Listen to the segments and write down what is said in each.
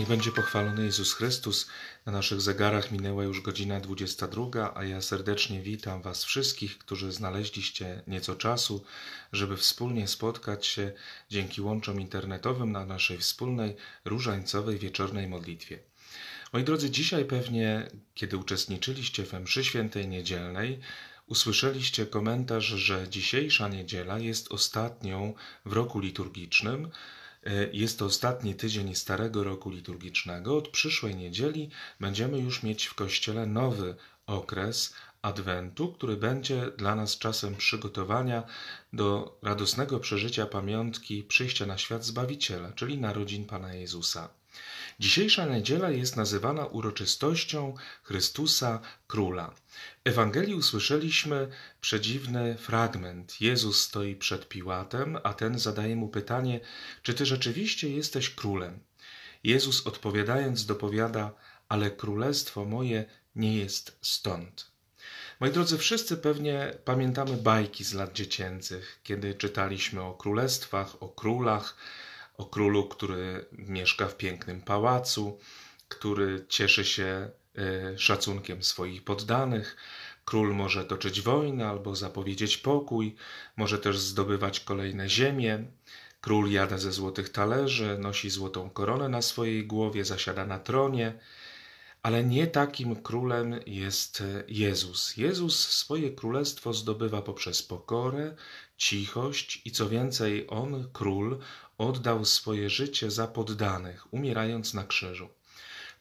Niech będzie pochwalony Jezus Chrystus. Na naszych zegarach minęła już godzina 22, a ja serdecznie witam Was wszystkich, którzy znaleźliście nieco czasu, żeby wspólnie spotkać się dzięki łączom internetowym na naszej wspólnej różańcowej wieczornej modlitwie. Moi drodzy, dzisiaj pewnie, kiedy uczestniczyliście w mszy świętej niedzielnej, usłyszeliście komentarz, że dzisiejsza niedziela jest ostatnią w roku liturgicznym – E, jest to ostatni tydzień Starego Roku Liturgicznego. Od przyszłej niedzieli będziemy już mieć w Kościele nowy okres Adwentu, który będzie dla nas czasem przygotowania do radosnego przeżycia pamiątki przyjścia na świat Zbawiciela, czyli narodzin Pana Jezusa. Dzisiejsza niedziela jest nazywana uroczystością Chrystusa Króla. W Ewangelii usłyszeliśmy przedziwny fragment. Jezus stoi przed Piłatem, a ten zadaje mu pytanie: Czy ty rzeczywiście jesteś królem? Jezus odpowiadając dopowiada: Ale królestwo moje nie jest stąd. Moi drodzy, wszyscy pewnie pamiętamy bajki z lat dziecięcych, kiedy czytaliśmy o królestwach, o królach, o królu, który mieszka w pięknym pałacu, który cieszy się e, szacunkiem swoich poddanych. Król może toczyć wojnę albo zapowiedzieć pokój, może też zdobywać kolejne ziemie. Król jada ze złotych talerzy, nosi złotą koronę na swojej głowie, zasiada na tronie. Ale nie takim królem jest e, Jezus. Jezus swoje królestwo zdobywa poprzez pokorę, cichość i co więcej, on, król, oddał swoje życie za poddanych, umierając na krzyżu.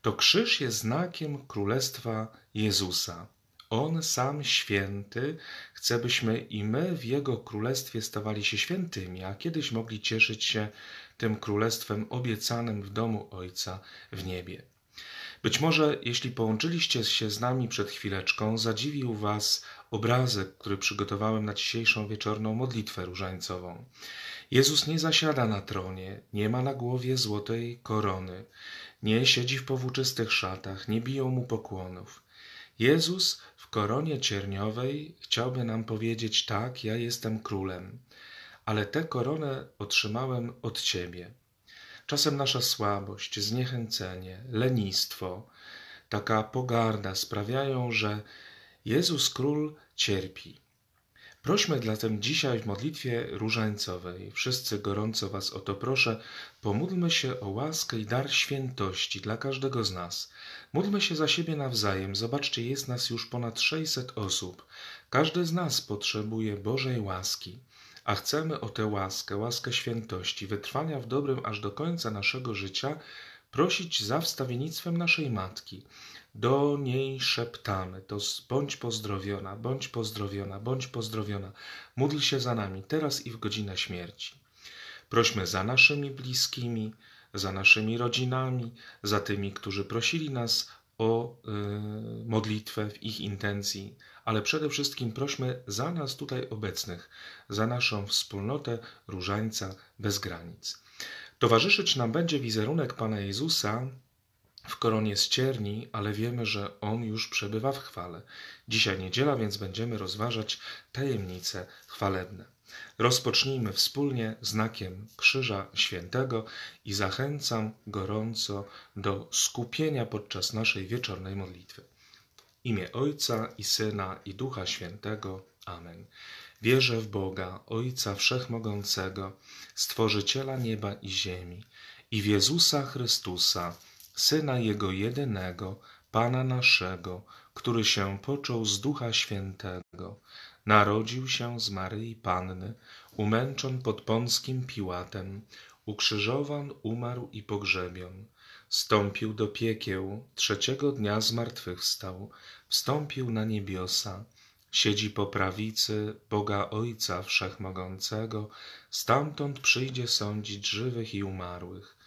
To krzyż jest znakiem Królestwa Jezusa. On sam święty chce, byśmy i my w Jego Królestwie stawali się świętymi, a kiedyś mogli cieszyć się tym Królestwem obiecanym w domu Ojca w niebie. Być może, jeśli połączyliście się z nami przed chwileczką, zadziwił Was obrazek, który przygotowałem na dzisiejszą wieczorną modlitwę różańcową. Jezus nie zasiada na tronie, nie ma na głowie złotej korony, nie siedzi w powłóczystych szatach, nie biją mu pokłonów. Jezus w koronie cierniowej chciałby nam powiedzieć: Tak, ja jestem królem, ale tę koronę otrzymałem od Ciebie. Czasem nasza słabość, zniechęcenie, lenistwo, taka pogarda sprawiają, że Jezus Król cierpi. Prośmy zatem dzisiaj w modlitwie różańcowej, wszyscy gorąco Was o to proszę, pomódlmy się o łaskę i dar świętości dla każdego z nas. Módlmy się za siebie nawzajem, zobaczcie, jest nas już ponad 600 osób. Każdy z nas potrzebuje Bożej łaski, a chcemy o tę łaskę, łaskę świętości, wytrwania w dobrym aż do końca naszego życia, prosić za wstawiennictwem naszej Matki, do niej szeptamy, to bądź pozdrowiona, bądź pozdrowiona, bądź pozdrowiona. Módl się za nami teraz i w godzinę śmierci. Prośmy za naszymi bliskimi, za naszymi rodzinami, za tymi, którzy prosili nas o y, modlitwę w ich intencji, ale przede wszystkim prośmy za nas tutaj obecnych, za naszą wspólnotę Różańca bez granic. Towarzyszyć nam będzie wizerunek Pana Jezusa w koronie z cierni, ale wiemy, że On już przebywa w chwale. Dzisiaj niedziela, więc będziemy rozważać tajemnice chwalebne. Rozpocznijmy wspólnie znakiem Krzyża Świętego i zachęcam gorąco do skupienia podczas naszej wieczornej modlitwy. Imię Ojca i Syna i Ducha Świętego. Amen. Wierzę w Boga, Ojca Wszechmogącego, Stworzyciela nieba i ziemi i w Jezusa Chrystusa, Syna Jego jedynego, Pana naszego, który się począł z Ducha Świętego, narodził się z Maryi Panny, umęczon pod ponskim Piłatem, ukrzyżowan, umarł i pogrzebion. Stąpił do piekieł, trzeciego dnia zmartwychwstał, wstąpił na niebiosa, siedzi po prawicy Boga Ojca Wszechmogącego, stamtąd przyjdzie sądzić żywych i umarłych.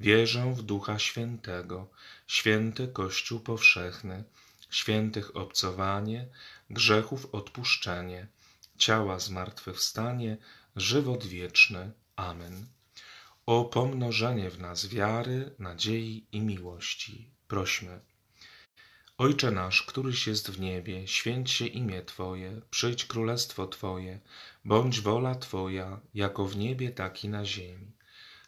Wierzę w Ducha Świętego, święty Kościół powszechny, świętych obcowanie, grzechów odpuszczenie, ciała zmartwychwstanie, żywot wieczny. Amen. O pomnożenie w nas wiary, nadziei i miłości. Prośmy. Ojcze nasz, któryś jest w niebie, święć się imię Twoje, przyjdź królestwo Twoje, bądź wola Twoja, jako w niebie, tak i na ziemi.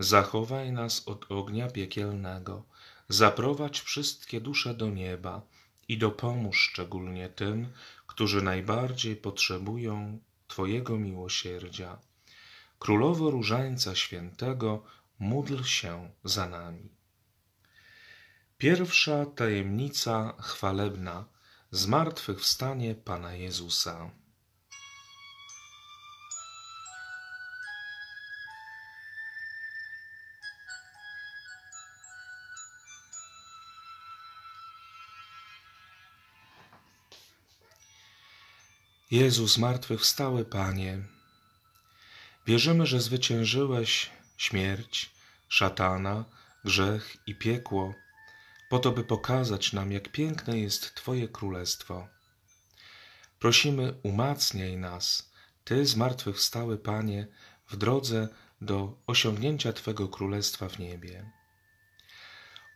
Zachowaj nas od ognia piekielnego, zaprowadź wszystkie dusze do nieba i dopomóż szczególnie tym, którzy najbardziej potrzebują Twojego miłosierdzia. Królowo Różańca Świętego, módl się za nami. Pierwsza tajemnica chwalebna zmartwychwstanie Pana Jezusa. Jezu zmartwychwstały Panie, wierzymy, że zwyciężyłeś śmierć, szatana, grzech i piekło, po to, by pokazać nam, jak piękne jest Twoje królestwo. Prosimy, umacniaj nas, Ty zmartwychwstały Panie, w drodze do osiągnięcia Twego królestwa w niebie.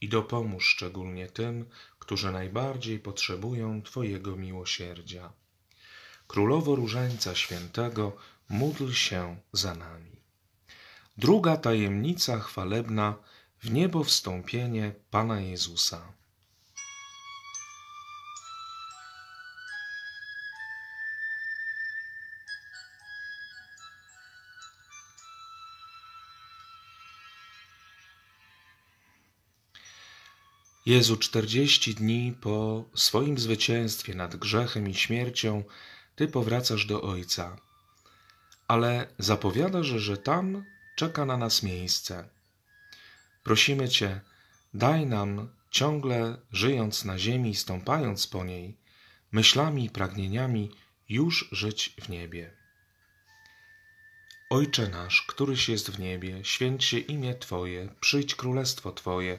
i dopomóż szczególnie tym, którzy najbardziej potrzebują Twojego miłosierdzia. Królowo Różańca Świętego, módl się za nami. Druga tajemnica chwalebna w niebo wstąpienie Pana Jezusa. Jezu 40 dni po swoim zwycięstwie nad grzechem i śmiercią, Ty powracasz do Ojca. Ale zapowiadasz, że tam czeka na nas miejsce. Prosimy Cię, daj nam, ciągle żyjąc na ziemi i stąpając po niej, myślami i pragnieniami już żyć w niebie. Ojcze nasz, któryś jest w niebie, święć się imię Twoje, przyjdź królestwo Twoje,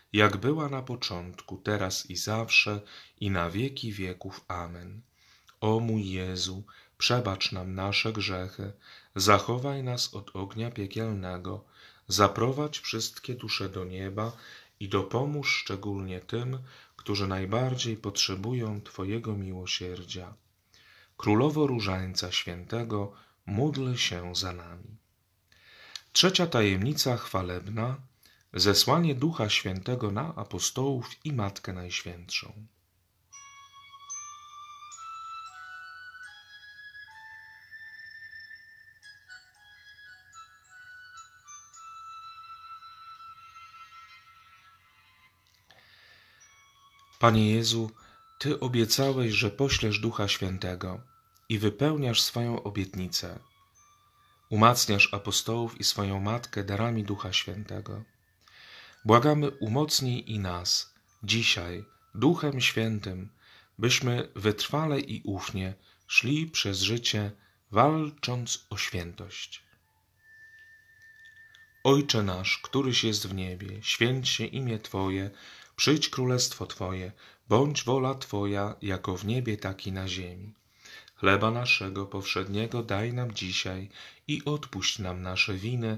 jak była na początku, teraz i zawsze, i na wieki wieków. Amen. O mój Jezu, przebacz nam nasze grzechy, zachowaj nas od ognia piekielnego, zaprowadź wszystkie dusze do nieba i dopomóż szczególnie tym, którzy najbardziej potrzebują Twojego miłosierdzia. Królowo Różańca Świętego, módl się za nami. Trzecia tajemnica chwalebna zesłanie Ducha Świętego na apostołów i Matkę Najświętszą. Panie Jezu, Ty obiecałeś, że poślesz Ducha Świętego i wypełniasz swoją obietnicę. Umacniasz apostołów i swoją matkę darami Ducha Świętego. Błagamy, umocnij i nas dzisiaj Duchem Świętym, byśmy wytrwale i ufnie szli przez życie, walcząc o świętość. Ojcze nasz, któryś jest w niebie, święć się imię Twoje, przyjdź królestwo Twoje, bądź wola Twoja, jako w niebie, tak i na ziemi. Chleba naszego powszedniego daj nam dzisiaj i odpuść nam nasze winy,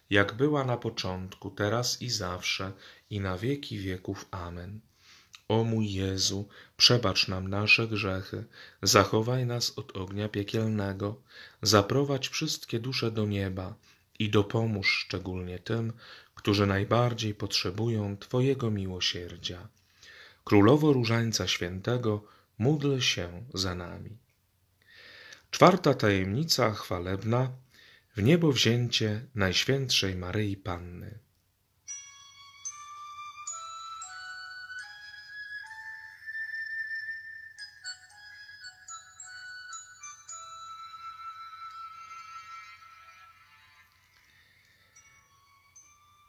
jak była na początku, teraz i zawsze, i na wieki wieków. Amen. O mój Jezu, przebacz nam nasze grzechy, zachowaj nas od ognia piekielnego, zaprowadź wszystkie dusze do nieba i dopomóż szczególnie tym, którzy najbardziej potrzebują Twojego miłosierdzia. Królowo Różańca Świętego, módl się za nami. Czwarta tajemnica chwalebna w niebo wzięcie Najświętszej Maryi Panny.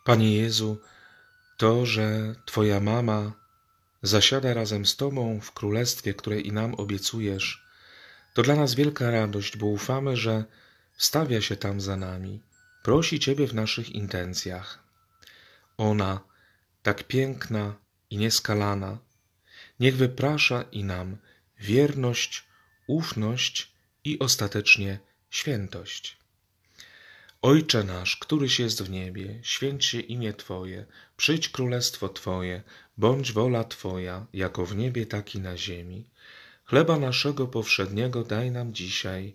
Panie Jezu, to, że Twoja mama zasiada razem z Tobą w królestwie, które i nam obiecujesz, to dla nas wielka radość, bo ufamy, że stawia się tam za nami, prosi Ciebie w naszych intencjach. Ona, tak piękna i nieskalana, niech wyprasza i nam wierność, ufność i ostatecznie świętość. Ojcze nasz, któryś jest w niebie, święć się imię Twoje, przyjdź królestwo Twoje, bądź wola Twoja, jako w niebie, tak i na ziemi. Chleba naszego powszedniego daj nam dzisiaj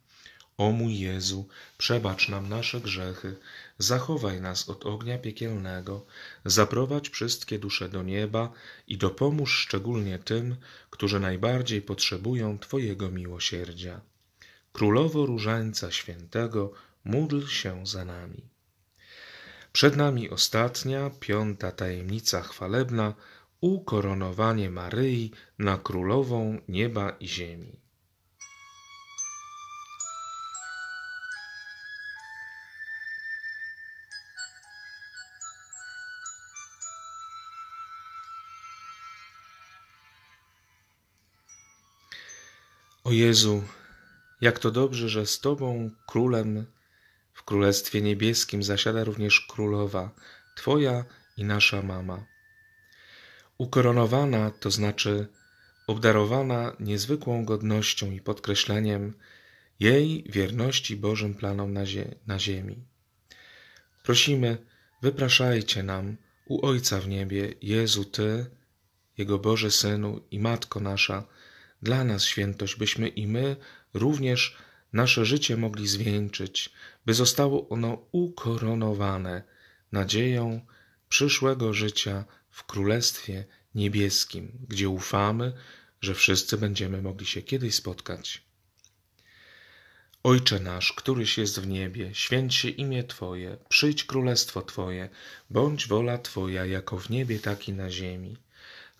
O mój Jezu, przebacz nam nasze grzechy, zachowaj nas od ognia piekielnego, zaprowadź wszystkie dusze do nieba i dopomóż szczególnie tym, którzy najbardziej potrzebują Twojego miłosierdzia. Królowo Różańca Świętego, módl się za nami. Przed nami ostatnia, piąta tajemnica chwalebna, ukoronowanie Maryi na Królową Nieba i Ziemi. O Jezu, jak to dobrze, że z Tobą, królem, w Królestwie Niebieskim zasiada również królowa, Twoja i nasza mama. Ukoronowana, to znaczy obdarowana niezwykłą godnością i podkreśleniem jej wierności Bożym planom na, zie na ziemi. Prosimy, wypraszajcie nam u Ojca w niebie, Jezu Ty, Jego Boże Synu i Matko nasza, dla nas świętość, byśmy i my również nasze życie mogli zwieńczyć, by zostało ono ukoronowane nadzieją przyszłego życia w Królestwie Niebieskim, gdzie ufamy, że wszyscy będziemy mogli się kiedyś spotkać. Ojcze nasz, któryś jest w niebie, święć się imię Twoje, przyjdź królestwo Twoje, bądź wola Twoja jako w niebie, tak i na ziemi.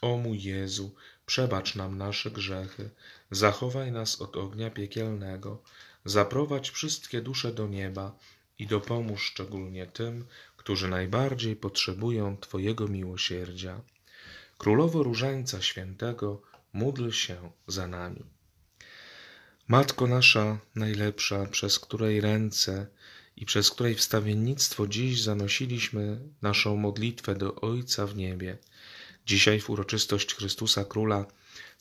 O mój Jezu, przebacz nam nasze grzechy, zachowaj nas od ognia piekielnego, zaprowadź wszystkie dusze do nieba i dopomóż szczególnie tym, którzy najbardziej potrzebują Twojego miłosierdzia. Królowo Różańca Świętego, módl się za nami. Matko nasza najlepsza, przez której ręce i przez której wstawiennictwo dziś zanosiliśmy naszą modlitwę do Ojca w niebie – Dzisiaj w uroczystość Chrystusa Króla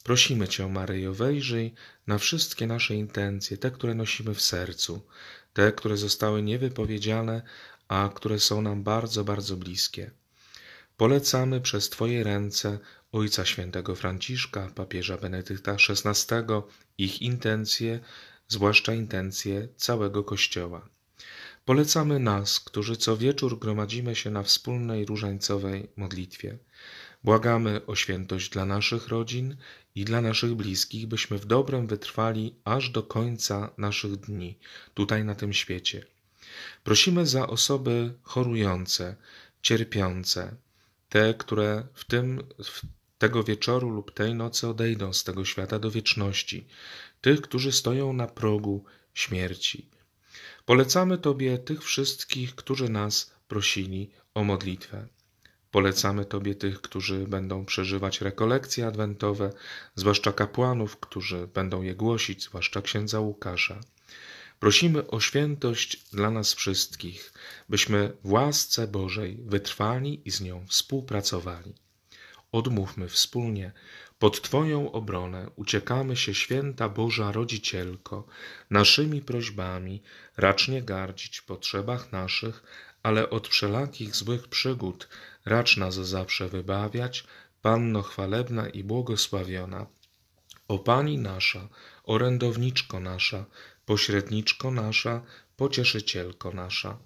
prosimy Cię, Maryjo, wejrzyj na wszystkie nasze intencje, te, które nosimy w sercu, te, które zostały niewypowiedziane, a które są nam bardzo, bardzo bliskie. Polecamy przez Twoje ręce Ojca Świętego Franciszka, papieża Benedykta XVI, ich intencje, zwłaszcza intencje całego Kościoła. Polecamy nas, którzy co wieczór gromadzimy się na wspólnej różańcowej modlitwie – Błagamy o świętość dla naszych rodzin i dla naszych bliskich, byśmy w dobrem wytrwali aż do końca naszych dni, tutaj na tym świecie. Prosimy za osoby chorujące, cierpiące, te, które w tym w tego wieczoru lub tej nocy odejdą z tego świata do wieczności, tych, którzy stoją na progu śmierci. Polecamy Tobie tych wszystkich, którzy nas prosili o modlitwę. Polecamy Tobie tych, którzy będą przeżywać rekolekcje adwentowe, zwłaszcza kapłanów, którzy będą je głosić, zwłaszcza księdza Łukasza. Prosimy o świętość dla nas wszystkich, byśmy w łasce Bożej wytrwali i z nią współpracowali. Odmówmy wspólnie, pod Twoją obronę uciekamy się, święta Boża Rodzicielko, naszymi prośbami racznie gardzić w potrzebach naszych, ale od wszelakich złych przygód racz nas zawsze wybawiać, Panno chwalebna i błogosławiona. O Pani nasza, orędowniczko nasza, pośredniczko nasza, pocieszycielko nasza.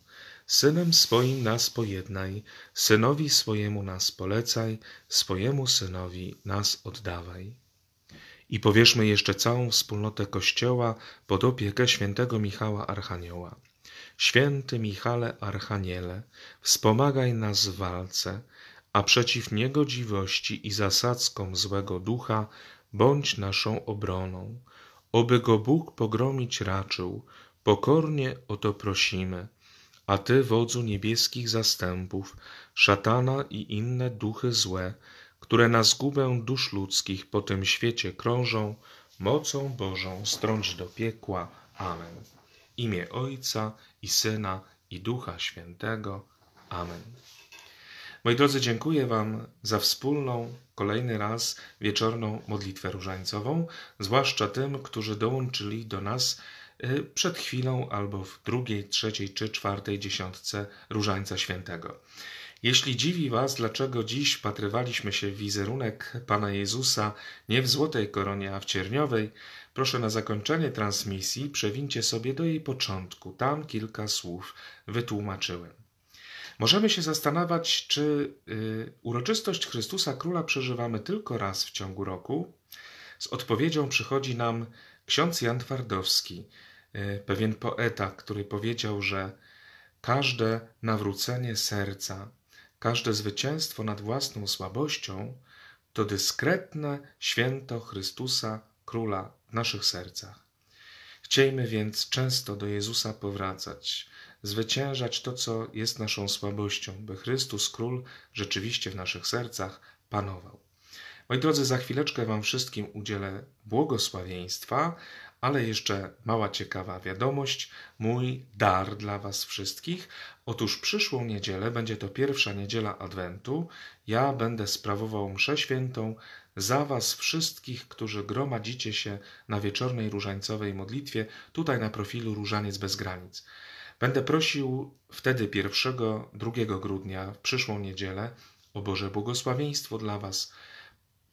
Synem swoim nas pojednaj, synowi swojemu nas polecaj, swojemu synowi nas oddawaj. I powierzmy jeszcze całą wspólnotę Kościoła pod opiekę świętego Michała Archanioła. Święty Michale Archaniele, wspomagaj nas w walce, a przeciw niegodziwości i zasadzkom złego ducha bądź naszą obroną. Oby go Bóg pogromić raczył, pokornie o to prosimy. A Ty, wodzu niebieskich zastępów, szatana i inne duchy złe, które na zgubę dusz ludzkich po tym świecie krążą, mocą Bożą strąć do piekła. Amen imię Ojca i Syna i Ducha Świętego. Amen. Moi drodzy, dziękuję Wam za wspólną, kolejny raz wieczorną modlitwę różańcową, zwłaszcza tym, którzy dołączyli do nas y, przed chwilą albo w drugiej, trzeciej czy czwartej dziesiątce Różańca Świętego. Jeśli dziwi Was, dlaczego dziś patrywaliśmy się w wizerunek Pana Jezusa nie w złotej koronie, a w cierniowej, Proszę na zakończenie transmisji przewincie sobie do jej początku. Tam kilka słów wytłumaczyłem. Możemy się zastanawiać, czy y, uroczystość Chrystusa Króla przeżywamy tylko raz w ciągu roku. Z odpowiedzią przychodzi nam ksiądz Jan Twardowski, y, pewien poeta, który powiedział, że każde nawrócenie serca, każde zwycięstwo nad własną słabością to dyskretne święto Chrystusa Króla naszych sercach. Chciejmy więc często do Jezusa powracać, zwyciężać to, co jest naszą słabością, by Chrystus Król rzeczywiście w naszych sercach panował. Moi drodzy, za chwileczkę Wam wszystkim udzielę błogosławieństwa, ale jeszcze mała ciekawa wiadomość, mój dar dla Was wszystkich. Otóż przyszłą niedzielę będzie to pierwsza niedziela Adwentu. Ja będę sprawował mszę świętą za Was wszystkich, którzy gromadzicie się na wieczornej różańcowej modlitwie tutaj na profilu Różaniec bez granic. Będę prosił wtedy 1-2 grudnia, w przyszłą niedzielę, o Boże błogosławieństwo dla Was,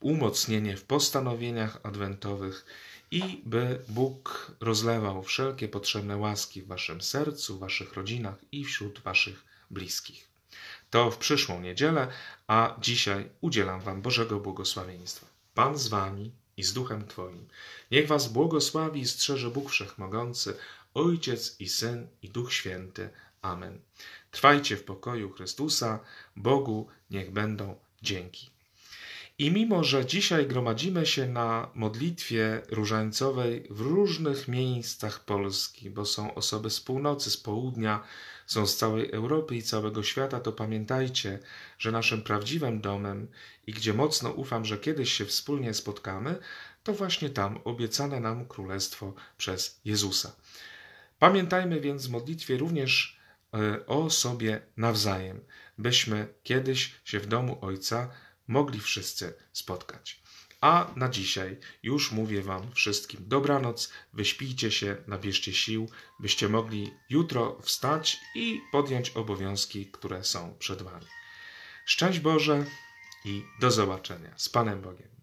umocnienie w postanowieniach adwentowych i by Bóg rozlewał wszelkie potrzebne łaski w waszym sercu, w waszych rodzinach i wśród waszych bliskich. To w przyszłą niedzielę, a dzisiaj udzielam wam Bożego błogosławieństwa. Pan z wami i z duchem Twoim. Niech was błogosławi i strzeże Bóg Wszechmogący, Ojciec i Syn i Duch Święty. Amen. Trwajcie w pokoju Chrystusa, Bogu niech będą dzięki. I mimo, że dzisiaj gromadzimy się na modlitwie różańcowej w różnych miejscach Polski, bo są osoby z północy, z południa, są z całej Europy i całego świata, to pamiętajcie, że naszym prawdziwym domem i gdzie mocno ufam, że kiedyś się wspólnie spotkamy, to właśnie tam obiecane nam Królestwo przez Jezusa. Pamiętajmy więc w modlitwie również e, o sobie nawzajem, byśmy kiedyś się w domu Ojca mogli wszyscy spotkać. A na dzisiaj już mówię Wam wszystkim dobranoc, wyśpijcie się, nabierzcie sił, byście mogli jutro wstać i podjąć obowiązki, które są przed Wami. Szczęść Boże i do zobaczenia z Panem Bogiem.